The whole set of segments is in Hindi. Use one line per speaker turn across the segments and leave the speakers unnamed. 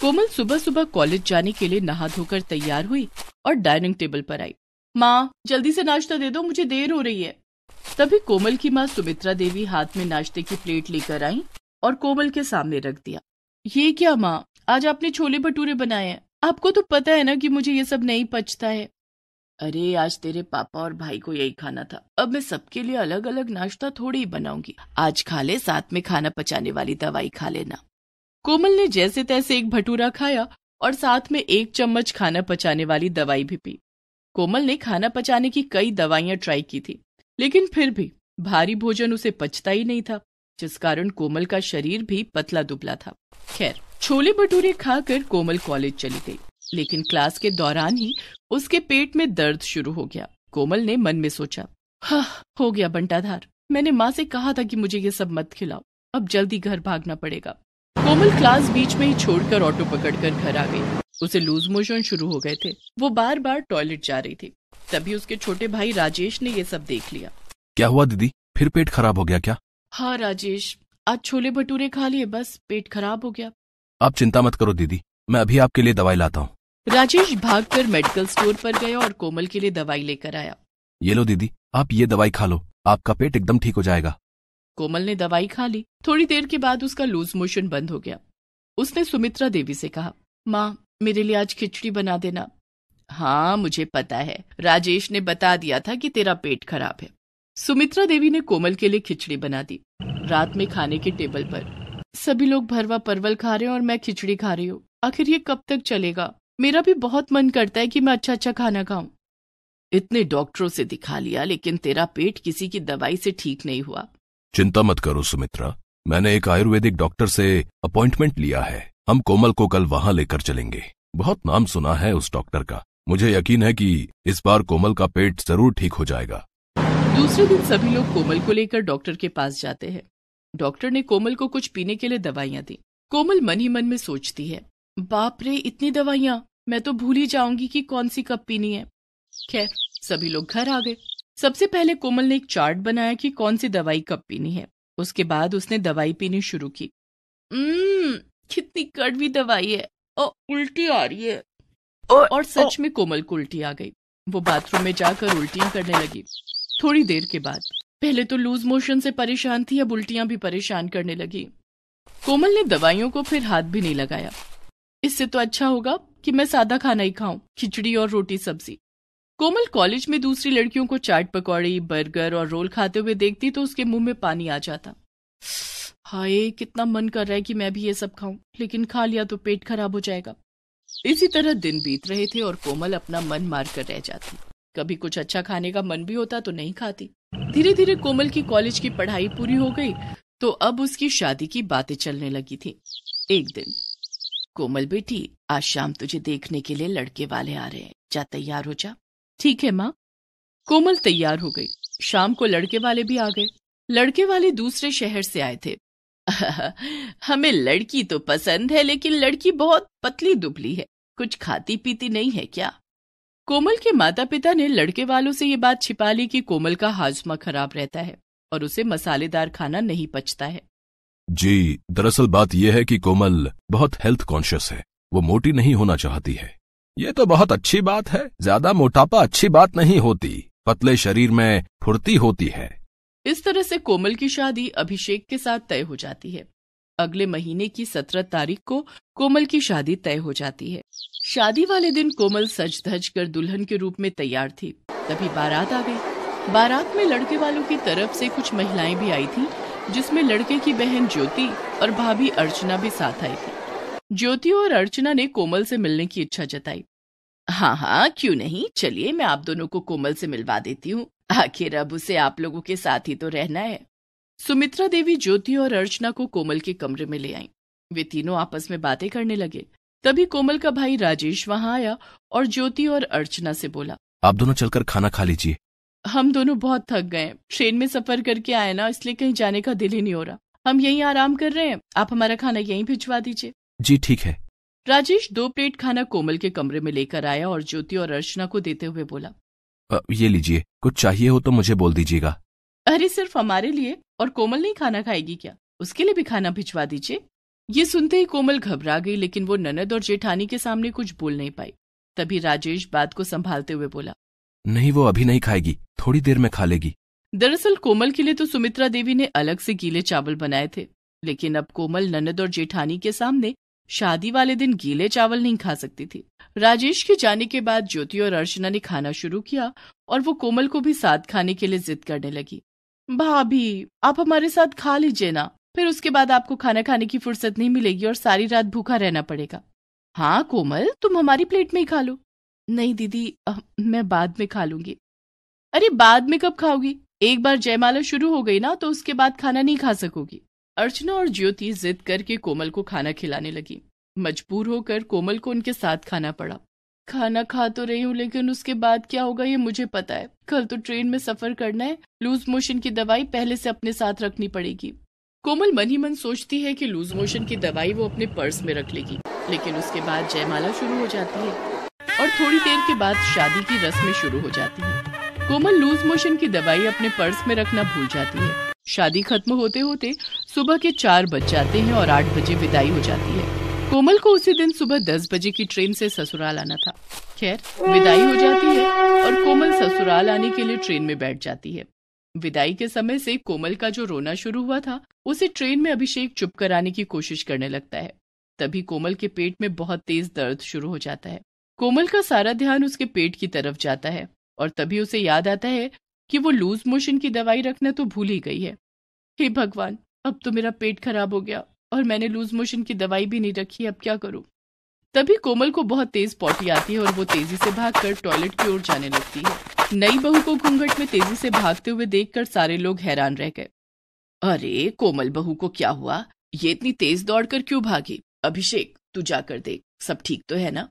कोमल सुबह सुबह कॉलेज जाने के लिए नहा धोकर तैयार हुई और डाइनिंग टेबल पर आई माँ जल्दी से नाश्ता दे दो मुझे देर हो रही है तभी कोमल की माँ सुमित्रा देवी हाथ में नाश्ते की प्लेट लेकर आई और कोमल के सामने रख दिया ये क्या माँ आज आपने छोले भटूरे बनाए हैं आपको तो पता है ना कि मुझे ये सब नहीं पचता है अरे आज तेरे पापा और भाई को यही खाना था अब मैं सबके लिए अलग अलग नाश्ता थोड़ी ही बनाऊंगी आज खा ले साथ में खाना पचाने वाली दवाई खा लेना कोमल ने जैसे तैसे एक भटूरा खाया और साथ में एक चम्मच खाना पचाने वाली दवाई भी पी कोमल ने खाना पचाने की कई दवाइयां ट्राई की थी लेकिन फिर भी भारी भोजन उसे पचता ही नहीं था जिस कारण कोमल का शरीर भी पतला दुबला था खैर छोले भटूरे खाकर कोमल कॉलेज चली गई लेकिन क्लास के दौरान ही उसके पेट में दर्द शुरू हो गया कोमल ने मन में सोचा हाँ हो गया बंटाधार मैंने माँ से कहा था कि मुझे ये सब मत खिलाओ अब जल्दी घर भागना पड़ेगा कोमल क्लास बीच में ही छोड़कर ऑटो पकड़कर घर आ गई उसे लूज मोशन शुरू हो गए थे वो बार बार टॉयलेट जा रही थी तभी उसके छोटे भाई राजेश ने ये सब देख लिया
क्या हुआ दीदी फिर पेट खराब हो गया क्या
हाँ राजेश आज छोले भटूरे खा लिए बस पेट खराब हो गया
आप चिंता मत करो दीदी मैं अभी आपके लिए दवाई लाता हूँ
राजेश कर मेडिकल स्टोर पर गया और कोमल के लिए दवाई लेकर आया
ये लो दीदी आप ये दवाई खा लो आपका पेट एकदम ठीक हो जाएगा
कोमल ने दवाई खा ली थोड़ी देर के बाद उसका लूज मोशन बंद हो गया उसने सुमित्रा देवी से कहा माँ मेरे लिए आज खिचड़ी बना देना हाँ मुझे पता है राजेश ने बता दिया था कि तेरा पेट खराब है सुमित्रा देवी ने कोमल के लिए खिचड़ी बना दी रात में खाने के टेबल पर सभी लोग भरवा परवल खा रहे हैं और मैं खिचड़ी खा रही हूँ आखिर ये कब तक चलेगा मेरा भी बहुत मन करता है कि मैं अच्छा अच्छा खाना खाऊं इतने डॉक्टरों से दिखा लिया लेकिन तेरा पेट किसी की दवाई से ठीक नहीं हुआ
चिंता मत करो सुमित्रा मैंने एक आयुर्वेदिक डॉक्टर से अपॉइंटमेंट लिया है हम कोमल को कल वहां लेकर चलेंगे बहुत नाम सुना है उस डॉक्टर का मुझे यकीन है कि इस बार कोमल का पेट जरूर ठीक हो जाएगा
दूसरे दिन सभी लोग कोमल को लेकर डॉक्टर के पास जाते हैं डॉक्टर ने कोमल को कुछ पीने के लिए दवाइयाँ दी कोमल मन ही मन में सोचती है बाप रे इतनी दवाइयाँ मैं तो भूल ही जाऊंगी कि कौन सी कब पीनी है खैर सभी लोग घर आ गए सबसे पहले कोमल ने एक चार्ट बनाया कि कौन सी दवाई कब पीनी है उसके बाद उसने दवाई पीनी शुरू की हम्म, कितनी कड़वी दवाई है और उल्टी आ रही है और, और सच में कोमल को उल्टी आ गई वो बाथरूम में जाकर उल्टियां करने लगी थोड़ी देर के बाद पहले तो लूज मोशन से परेशान थी अब उल्टियां भी परेशान करने लगी कोमल ने दवाइयों को फिर हाथ भी नहीं लगाया इससे तो अच्छा होगा कि मैं सादा खाना ही खाऊं खिचड़ी और रोटी सब्जी कोमल कॉलेज में दूसरी लड़कियों को चाट पकौड़ी बर्गर और रोल खाते हुए देखती तो उसके मुंह में पानी आ जाता हाय कितना मन कर रहा है कि मैं भी ये सब खाऊं लेकिन खा लिया तो पेट खराब हो जाएगा इसी तरह दिन बीत रहे थे और कोमल अपना मन मार कर रह जाती कभी कुछ अच्छा खाने का मन भी होता तो नहीं खाती धीरे धीरे कोमल की कॉलेज की पढ़ाई पूरी हो गई तो अब उसकी शादी की बातें चलने लगी थी एक दिन कोमल बेटी आज शाम तुझे देखने के लिए लड़के वाले आ रहे हैं जा तैयार हो जा ठीक है माँ कोमल तैयार हो गई शाम को लड़के वाले भी आ गए लड़के वाले दूसरे शहर से आए थे हमें लड़की तो पसंद है लेकिन लड़की बहुत पतली दुबली है कुछ खाती पीती नहीं है क्या कोमल के माता पिता ने लड़के वालों से ये बात छिपा ली कि कोमल का हाजमा खराब रहता है और उसे मसालेदार खाना नहीं पचता है
जी दरअसल बात यह है कि कोमल बहुत हेल्थ कॉन्शियस है वो मोटी नहीं होना चाहती है ये तो बहुत अच्छी बात है ज्यादा मोटापा अच्छी बात नहीं होती पतले शरीर में फुर्ती होती है
इस तरह से कोमल की शादी अभिषेक के साथ तय हो जाती है अगले महीने की सत्रह तारीख को कोमल की शादी तय हो जाती है शादी वाले दिन कोमल सज धज कर दुल्हन के रूप में तैयार थी तभी बारात आ गई बारात में लड़के वालों की तरफ से कुछ महिलाएं भी आई थी जिसमें लड़के की बहन ज्योति और भाभी अर्चना भी साथ आई थी ज्योति और अर्चना ने कोमल से मिलने की इच्छा जताई हाँ हाँ क्यों नहीं चलिए मैं आप दोनों को कोमल से मिलवा देती हूँ आखिर अब उसे आप लोगों के साथ ही तो रहना है सुमित्रा देवी ज्योति और अर्चना को कोमल के कमरे में ले आई वे तीनों आपस में बातें करने लगे तभी कोमल का भाई राजेश वहां आया और ज्योति और अर्चना से बोला
आप दोनों चलकर खाना खा लीजिए
हम दोनों बहुत थक गए ट्रेन में सफर करके आए ना इसलिए कहीं जाने का दिल ही नहीं हो रहा हम यहीं आराम कर रहे हैं आप हमारा खाना यहीं भिजवा दीजिए जी ठीक है राजेश दो प्लेट खाना कोमल के कमरे में लेकर आया और ज्योति और अर्चना को देते हुए बोला
आ, ये लीजिए कुछ चाहिए हो तो मुझे बोल दीजिएगा
अरे सिर्फ हमारे लिए और कोमल नहीं खाना खाएगी क्या उसके लिए भी खाना भिजवा दीजिए ये सुनते ही कोमल घबरा गई लेकिन वो ननद और जेठानी के सामने कुछ बोल नहीं पाई तभी राजेश बात को संभालते हुए बोला
नहीं वो अभी नहीं खाएगी थोड़ी देर में खा लेगी
दरअसल कोमल के लिए तो सुमित्रा देवी ने अलग से गीले चावल बनाए थे लेकिन अब कोमल ननद और जेठानी के सामने शादी वाले दिन गीले चावल नहीं खा सकती थी राजेश के जाने के बाद ज्योति और अर्चना ने खाना शुरू किया और वो कोमल को भी साथ खाने के लिए जिद करने लगी भाभी आप हमारे साथ खा लीजिए ना फिर उसके बाद आपको खाना खाने की फुर्सत नहीं मिलेगी और सारी रात भूखा रहना पड़ेगा हाँ कोमल तुम हमारी प्लेट में ही खा लो नहीं दीदी मैं बाद में खा लूंगी अरे बाद में कब खाओगी एक बार जयमाला शुरू हो गई ना तो उसके बाद खाना नहीं खा सकोगी अर्चना और ज्योति जिद करके कोमल को खाना खिलाने लगी मजबूर होकर कोमल को उनके साथ खाना पड़ा खाना खा तो रही हूँ लेकिन उसके बाद क्या होगा ये मुझे पता है कल तो ट्रेन में सफर करना है लूज मोशन की दवाई पहले से अपने साथ रखनी पड़ेगी कोमल मन ही मन सोचती है कि लूज मोशन की दवाई वो अपने पर्स में रख लेगी लेकिन उसके बाद जयमाला शुरू हो जाती है और थोड़ी देर के बाद शादी की रस्में शुरू हो जाती है कोमल लूज मोशन की दवाई अपने पर्स में रखना भूल जाती है शादी खत्म होते होते सुबह के चार बज जाते हैं और आठ बजे विदाई हो जाती है कोमल को उसी दिन सुबह दस बजे की ट्रेन से ससुराल आना था खैर विदाई हो जाती है और कोमल ससुराल आने के लिए ट्रेन में बैठ जाती है विदाई के समय से कोमल का जो रोना शुरू हुआ था उसे ट्रेन में अभिषेक चुप कराने की कोशिश करने लगता है तभी कोमल के पेट में बहुत तेज दर्द शुरू हो जाता है कोमल का सारा ध्यान उसके पेट की तरफ जाता है और तभी उसे याद आता है कि वो लूज मोशन की दवाई रखना तो भूल ही गई है हे भगवान अब तो मेरा पेट खराब हो गया और मैंने लूज मोशन की दवाई भी नहीं रखी अब क्या करूं तभी कोमल को बहुत तेज पॉटी आती है और वो तेजी से भागकर टॉयलेट की ओर जाने लगती है नई बहू को घूंघट में तेजी से भागते हुए देखकर सारे लोग हैरान रह गए अरे कोमल बहू को क्या हुआ ये इतनी तेज दौड़कर क्यों भागी अभिषेक तू जाकर देख सब ठीक तो है ना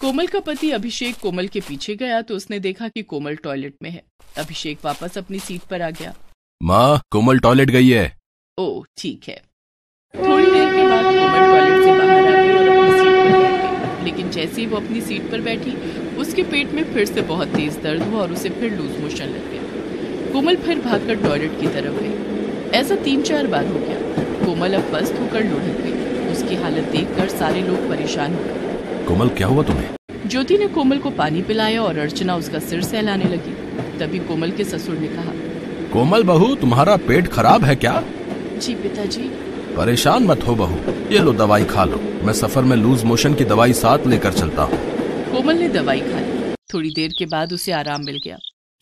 कोमल का पति अभिषेक कोमल के पीछे गया तो उसने देखा कि कोमल टॉयलेट में है अभिषेक वापस अपनी सीट पर आ गया
माँ कोमल टॉयलेट गई है
ओ ठीक है थोड़ी देर के बाद कोमल टॉयलेट से बाहर और अपनी सीट पर बैठ गई लेकिन जैसे ही वो अपनी सीट पर बैठी उसके पेट में फिर से बहुत तेज दर्द हुआ और उसे फिर लूज मोशन लग गया कोमल फिर भागकर टॉयलेट की तरफ गई ऐसा तीन चार बार हो गया कोमल अब पस्त होकर लुढ़क गई उसकी हालत देखकर सारे लोग परेशान हो गए
कोमल क्या हुआ तुम्हें
ज्योति ने कोमल को पानी पिलाया और अर्चना उसका सिर सहलाने लगी तभी कोमल के ससुर ने कहा
कोमल बहू तुम्हारा पेट खराब है क्या
जी पिताजी
परेशान मत हो बहू ये लो दवाई खा लो मैं सफर में लूज मोशन की दवाई साथ लेकर चलता हूँ
कोमल ने दवाई खा ली थोड़ी देर के बाद उसे आराम मिल गया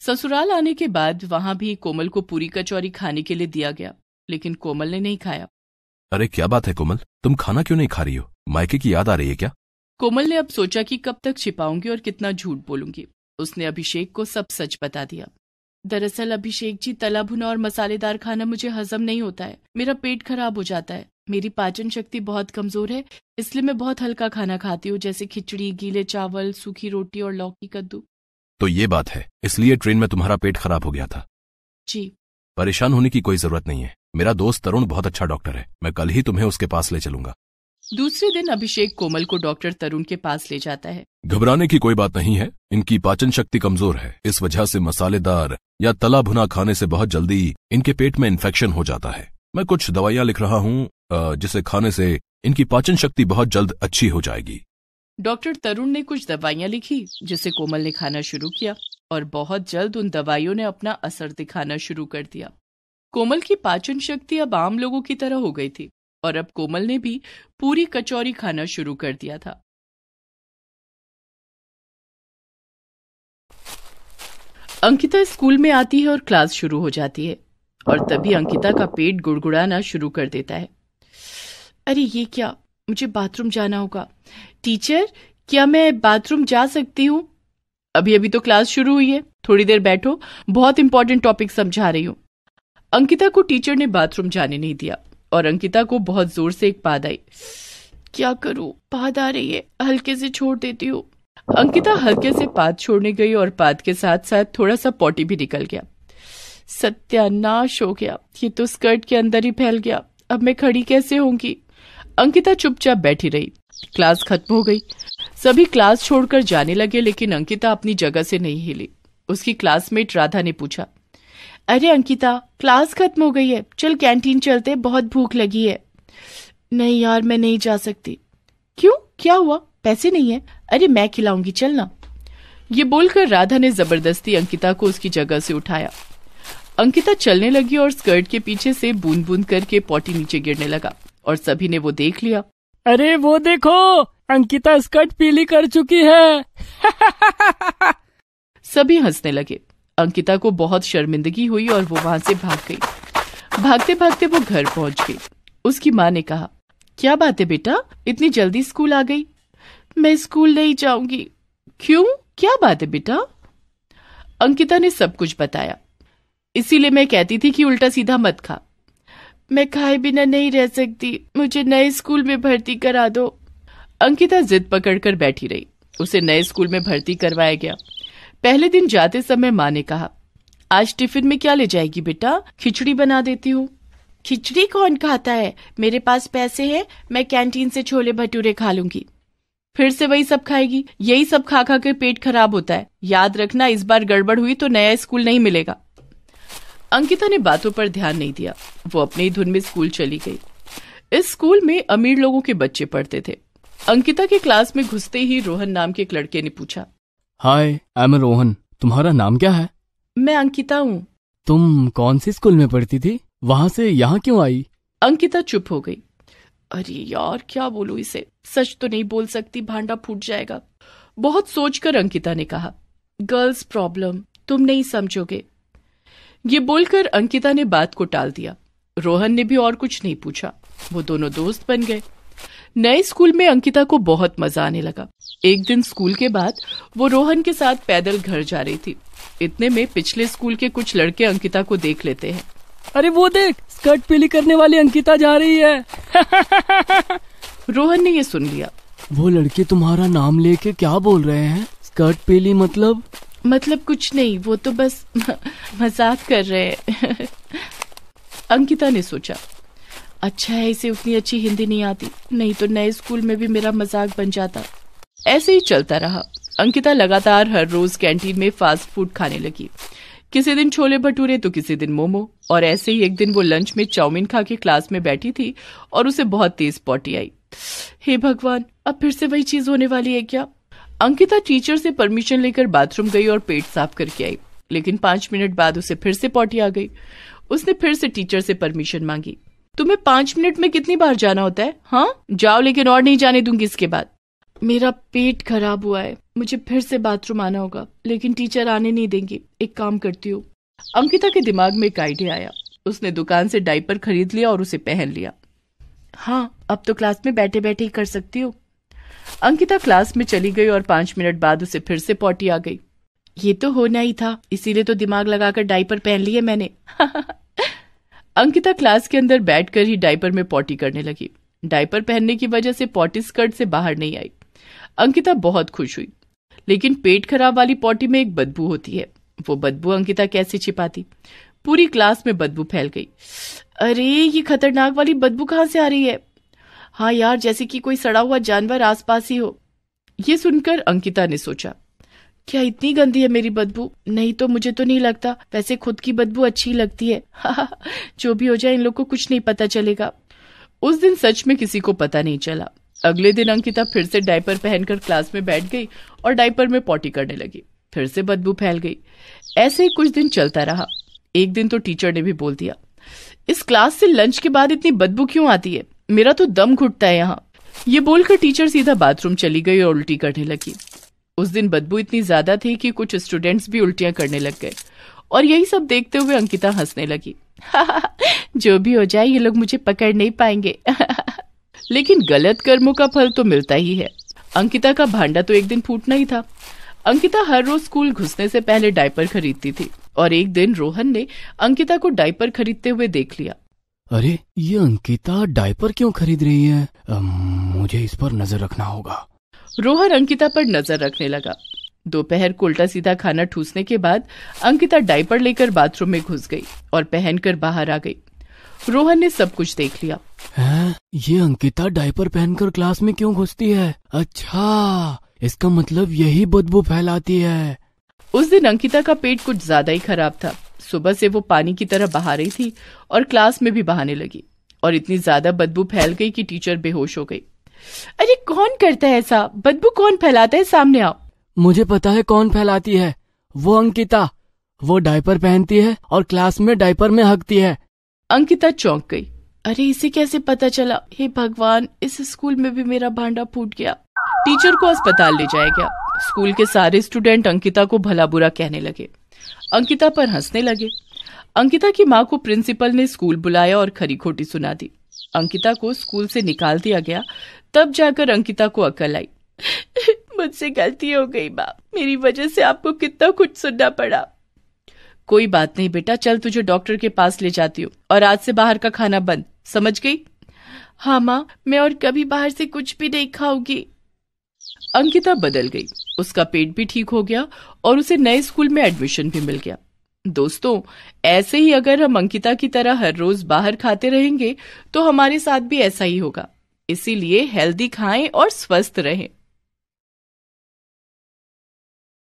ससुराल आने के बाद वहाँ भी कोमल को पूरी कचौरी खाने के लिए दिया गया लेकिन कोमल ने नहीं खाया
अरे क्या बात है कोमल तुम खाना क्यों नहीं खा रही हो मायके की याद आ रही है क्या
कोमल ने अब सोचा कि कब तक छिपाऊंगी और कितना झूठ बोलूंगी उसने अभिषेक को सब सच बता दिया दरअसल अभिषेक जी तला भुना और मसालेदार खाना मुझे हजम नहीं होता है मेरा पेट खराब हो जाता है मेरी पाचन शक्ति बहुत कमजोर है इसलिए मैं बहुत हल्का खाना खाती हूँ जैसे खिचड़ी गीले चावल सूखी रोटी और लौकी कद्दू
तो ये बात है इसलिए ट्रेन में तुम्हारा पेट खराब हो गया था जी परेशान होने की कोई जरूरत नहीं है मेरा दोस्त तरुण बहुत अच्छा डॉक्टर है मैं कल ही तुम्हें उसके पास ले चलूंगा
दूसरे दिन अभिषेक कोमल को डॉक्टर तरुण के पास ले जाता है
घबराने की कोई बात नहीं है इनकी पाचन शक्ति कमजोर है इस वजह से मसालेदार या तला भुना खाने से बहुत जल्दी इनके पेट में इन्फेक्शन हो जाता है मैं कुछ दवाइयाँ लिख रहा हूँ जिसे खाने से इनकी पाचन शक्ति बहुत जल्द अच्छी हो जाएगी
डॉक्टर तरुण ने कुछ दवाइयाँ लिखी जिसे कोमल ने खाना शुरू किया और बहुत जल्द उन दवाइयों ने अपना असर दिखाना शुरू कर दिया कोमल की पाचन शक्ति अब आम लोगों की तरह हो गई थी और अब कोमल ने भी पूरी कचौरी खाना शुरू कर दिया था अंकिता स्कूल में आती है और क्लास शुरू हो जाती है और तभी अंकिता का पेट गुड़गुड़ाना शुरू कर देता है अरे ये क्या मुझे बाथरूम जाना होगा टीचर क्या मैं बाथरूम जा सकती हूँ अभी अभी तो क्लास शुरू हुई है थोड़ी देर बैठो बहुत इंपॉर्टेंट टॉपिक समझा रही हूँ अंकिता को टीचर ने बाथरूम जाने नहीं दिया और अंकिता को बहुत जोर से एक पाद आई क्या करूं पाद आ रही है हल्के से छोड़ देती हूँ अंकिता हल्के से पाद छोड़ने गई और पाद के साथ साथ थोड़ा सा पॉटी भी निकल गया सत्यानाश हो गया ये तो स्कर्ट के अंदर ही फैल गया अब मैं खड़ी कैसे होंगी अंकिता चुपचाप बैठी रही क्लास खत्म हो गई सभी क्लास छोड़कर जाने लगे लेकिन अंकिता अपनी जगह से नहीं हिली उसकी क्लासमेट राधा ने पूछा अरे अंकिता क्लास खत्म हो गई है चल कैंटीन चलते बहुत भूख लगी है नहीं यार मैं नहीं जा सकती क्यों क्या हुआ पैसे नहीं है अरे मैं खिलाऊंगी चलना ये बोलकर राधा ने जबरदस्ती अंकिता को उसकी जगह से उठाया अंकिता चलने लगी और स्कर्ट के पीछे से बूंद बूंद करके पॉटी नीचे गिरने लगा और सभी ने वो देख लिया अरे वो देखो अंकिता स्कर्ट पीली कर चुकी है सभी हंसने लगे अंकिता को बहुत शर्मिंदगी हुई और वो वहां से भाग गई भागते भागते वो घर पहुंच गई उसकी माँ ने कहा क्या बात है बेटा इतनी जल्दी स्कूल आ गई मैं स्कूल नहीं जाऊंगी क्यों क्या बात है बेटा अंकिता ने सब कुछ बताया इसीलिए मैं कहती थी कि उल्टा सीधा मत खा मैं खाए बिना नहीं रह सकती मुझे नए स्कूल में भर्ती करा दो अंकिता जिद पकड़कर बैठी रही उसे नए स्कूल में भर्ती करवाया गया पहले दिन जाते समय माँ ने कहा आज टिफिन में क्या ले जाएगी बेटा खिचड़ी बना देती हूँ खिचड़ी कौन खाता है मेरे पास पैसे हैं मैं कैंटीन से छोले भटूरे खा लूंगी फिर से वही सब खाएगी यही सब खा खा के पेट खराब होता है याद रखना इस बार गड़बड़ हुई तो नया स्कूल नहीं मिलेगा अंकिता ने बातों पर ध्यान नहीं दिया वो अपने ही धुन में स्कूल चली गई इस स्कूल में अमीर लोगों के बच्चे पढ़ते थे अंकिता के क्लास में घुसते ही रोहन नाम के एक लड़के ने पूछा हाय आई एम रोहन तुम्हारा नाम क्या है मैं अंकिता हूँ तुम कौन से स्कूल में पढ़ती थी वहाँ से यहाँ क्यों आई अंकिता चुप हो गई अरे यार क्या बोलू इसे सच तो नहीं बोल सकती भांडा फूट जाएगा बहुत सोचकर अंकिता ने कहा गर्ल्स प्रॉब्लम तुम नहीं समझोगे ये बोलकर अंकिता ने बात को टाल दिया रोहन ने भी और कुछ नहीं पूछा वो दोनों दोस्त बन गए नए स्कूल में अंकिता को बहुत मजा आने लगा एक दिन स्कूल के बाद वो रोहन के साथ पैदल घर जा रही थी इतने में पिछले स्कूल के कुछ लड़के अंकिता को देख लेते हैं अरे वो देख स्कर्ट पीली करने वाली अंकिता जा रही है रोहन ने ये सुन लिया वो लड़के तुम्हारा नाम लेके क्या बोल रहे हैं स्कर्ट पीली मतलब मतलब कुछ नहीं वो तो बस मजाक कर रहे हैं अंकिता ने सोचा अच्छा है इसे उतनी अच्छी हिंदी नहीं आती नहीं तो नए स्कूल में भी मेरा मजाक बन जाता ऐसे ही चलता रहा अंकिता लगातार हर रोज कैंटीन में फास्ट फूड खाने लगी किसी दिन छोले भटूरे तो किसी दिन मोमो और ऐसे ही एक दिन वो लंच में चाउमीन खा के क्लास में बैठी थी और उसे बहुत तेज पॉटी आई हे भगवान अब फिर से वही चीज होने वाली है क्या अंकिता टीचर से परमिशन लेकर बाथरूम गई और पेट साफ करके आई लेकिन पांच मिनट बाद उसे फिर से पॉटी आ गई उसने फिर से टीचर से परमिशन मांगी तुम्हें पांच मिनट में कितनी बार जाना होता है हाँ जाओ लेकिन और नहीं जाने दूंगी इसके बाद मेरा पेट खराब हुआ है मुझे फिर से बाथरूम आना होगा लेकिन टीचर आने नहीं देंगी एक काम करती हूँ अंकिता के दिमाग में एक आइडिया आया उसने दुकान से डाइपर खरीद लिया और उसे पहन लिया हाँ अब तो क्लास में बैठे बैठे ही कर सकती हूँ अंकिता क्लास में चली गई और पांच मिनट बाद उसे फिर से पॉटी आ गई ये तो होना ही था इसीलिए तो दिमाग लगाकर डाइपर पहन लिए मैंने अंकिता क्लास के अंदर बैठकर ही डाइपर में पॉटी करने लगी डाइपर पहनने की वजह से पॉटी स्कर्ट से बाहर नहीं आई अंकिता बहुत खुश हुई लेकिन पेट खराब वाली पॉटी में एक बदबू होती है वो बदबू अंकिता कैसे छिपाती पूरी क्लास में बदबू फैल गई अरे ये खतरनाक वाली बदबू कहां से आ रही है हाँ यार जैसे कि कोई सड़ा हुआ जानवर आसपास ही हो ये सुनकर अंकिता ने सोचा क्या इतनी गंदी है मेरी बदबू नहीं तो मुझे तो नहीं लगता वैसे खुद की बदबू अच्छी लगती है हाँ, जो भी हो जाए इन लोग को कुछ नहीं पता चलेगा उस दिन सच में किसी को पता नहीं चला अगले दिन अंकिता फिर से डायपर पहनकर क्लास में बैठ गई और डायपर में पॉटी करने लगी फिर से बदबू फैल गई ऐसे ही कुछ दिन चलता रहा एक दिन तो टीचर ने भी बोल दिया इस क्लास से लंच के बाद इतनी बदबू क्यों आती है मेरा तो दम घुटता है यहाँ ये बोलकर टीचर सीधा बाथरूम चली गई और उल्टी करने लगी उस दिन बदबू इतनी ज्यादा थी कि कुछ स्टूडेंट्स भी उल्टियां करने लग गए और यही सब देखते हुए अंकिता हंसने लगी जो भी हो जाए ये लोग मुझे पकड़ नहीं पाएंगे लेकिन गलत कर्मों का फल तो मिलता ही है अंकिता का भांडा तो एक दिन फूटना ही था अंकिता हर रोज स्कूल घुसने से पहले डायपर खरीदती थी और एक दिन रोहन ने अंकिता को डायपर खरीदते हुए देख लिया अरे ये अंकिता डायपर क्यों खरीद रही है
मुझे इस पर नजर रखना होगा
रोहन अंकिता पर नजर रखने लगा दोपहर को उल्टा सीधा खाना ठूसने के बाद अंकिता डायपर लेकर बाथरूम में घुस गई और पहनकर बाहर आ गई रोहन ने सब कुछ देख लिया है ये अंकिता डायपर पहनकर क्लास में क्यों घुसती है अच्छा इसका मतलब यही बदबू फैलाती है उस दिन अंकिता का पेट कुछ ज्यादा ही खराब था सुबह से वो पानी की तरह बहा रही थी और क्लास में भी बहाने लगी और इतनी ज्यादा बदबू फैल गई कि टीचर बेहोश हो गई अरे कौन करता है ऐसा बदबू कौन फैलाता है सामने आओ मुझे पता है कौन फैलाती है वो अंकिता वो डायपर पहनती है और क्लास में डायपर में हकती है अंकिता चौंक गई अरे इसे कैसे पता चला हे भगवान इस स्कूल में भी मेरा भांडा फूट गया टीचर को अस्पताल ले जाया गया स्कूल के सारे स्टूडेंट अंकिता को भला बुरा कहने लगे अंकिता पर हंसने लगे अंकिता की माँ को प्रिंसिपल ने स्कूल बुलाया और खरी खोटी सुना दी अंकिता को स्कूल से निकाल दिया गया तब जाकर अंकिता को अकल आई मुझसे गलती हो गई माँ मेरी वजह से आपको कितना कुछ सुनना पड़ा कोई बात नहीं बेटा चल तुझे डॉक्टर के पास ले जाती हूँ और आज से बाहर का खाना बंद समझ गई हाँ माँ मैं और कभी बाहर से कुछ भी नहीं खाऊंगी अंकिता बदल गई उसका पेट भी ठीक हो गया और उसे नए स्कूल में एडमिशन भी मिल गया दोस्तों ऐसे ही अगर हम अंकिता की तरह हर रोज बाहर खाते रहेंगे तो हमारे साथ भी ऐसा ही होगा इसीलिए हेल्दी खाएं और स्वस्थ रहें